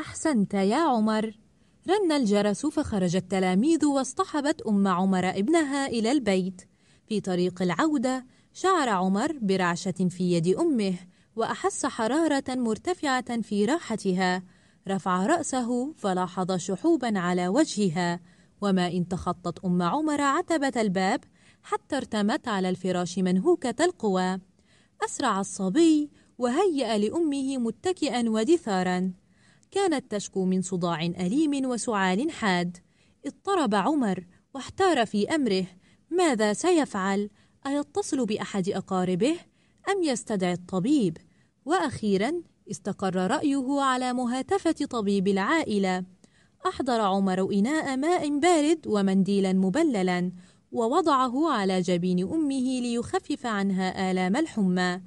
أحسنت يا عمر رن الجرس فخرج التلاميذ واصطحبت أم عمر ابنها إلى البيت في طريق العودة شعر عمر برعشة في يد أمه وأحس حرارة مرتفعة في راحتها رفع رأسه فلاحظ شحوبا على وجهها وما إن تخطت أم عمر عتبة الباب حتى ارتمت على الفراش منهوكة القوى أسرع الصبي وهيأ لأمه متكئا ودثارا كانت تشكو من صداع أليم وسعال حاد اضطرب عمر واحتار في أمره ماذا سيفعل؟ أيتصل بأحد أقاربه أم يستدعي الطبيب؟ وأخيرا استقر رأيه على مهاتفة طبيب العائلة أحضر عمر إناء ماء بارد ومنديلا مبللا ووضعه على جبين أمه ليخفف عنها آلام الحمى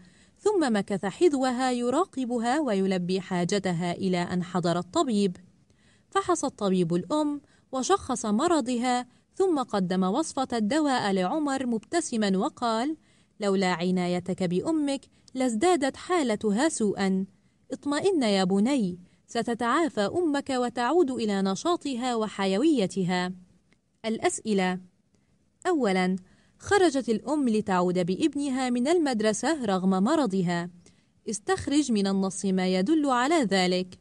ثم مكث حذوها يراقبها ويلبي حاجتها إلى أن حضر الطبيب فحص الطبيب الأم وشخص مرضها ثم قدم وصفة الدواء لعمر مبتسما وقال لولا عنايتك بأمك لازدادت حالتها سوءا اطمئن يا بني ستتعافى أمك وتعود إلى نشاطها وحيويتها الأسئلة أولاً خرجت الأم لتعود بابنها من المدرسة رغم مرضها استخرج من النص ما يدل على ذلك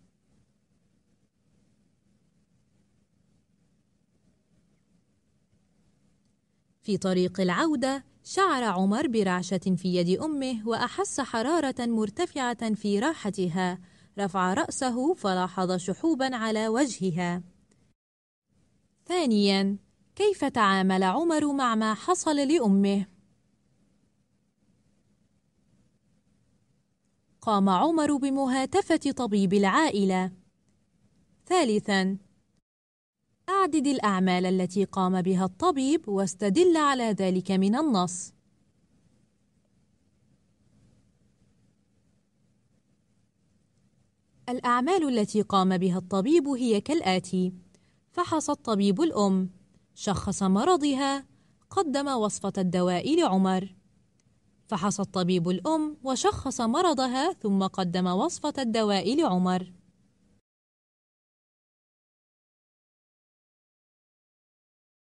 في طريق العودة شعر عمر برعشة في يد أمه وأحس حرارة مرتفعة في راحتها رفع رأسه فلاحظ شحوبا على وجهها ثانياً كيف تعامل عمر مع ما حصل لأمه؟ قام عمر بمهاتفة طبيب العائلة ثالثاً أعدد الأعمال التي قام بها الطبيب واستدل على ذلك من النص الأعمال التي قام بها الطبيب هي كالآتي فحص الطبيب الأم شخص مرضها قدم وصفة الدواء لعمر فحص الطبيب الأم وشخص مرضها ثم قدم وصفة الدواء لعمر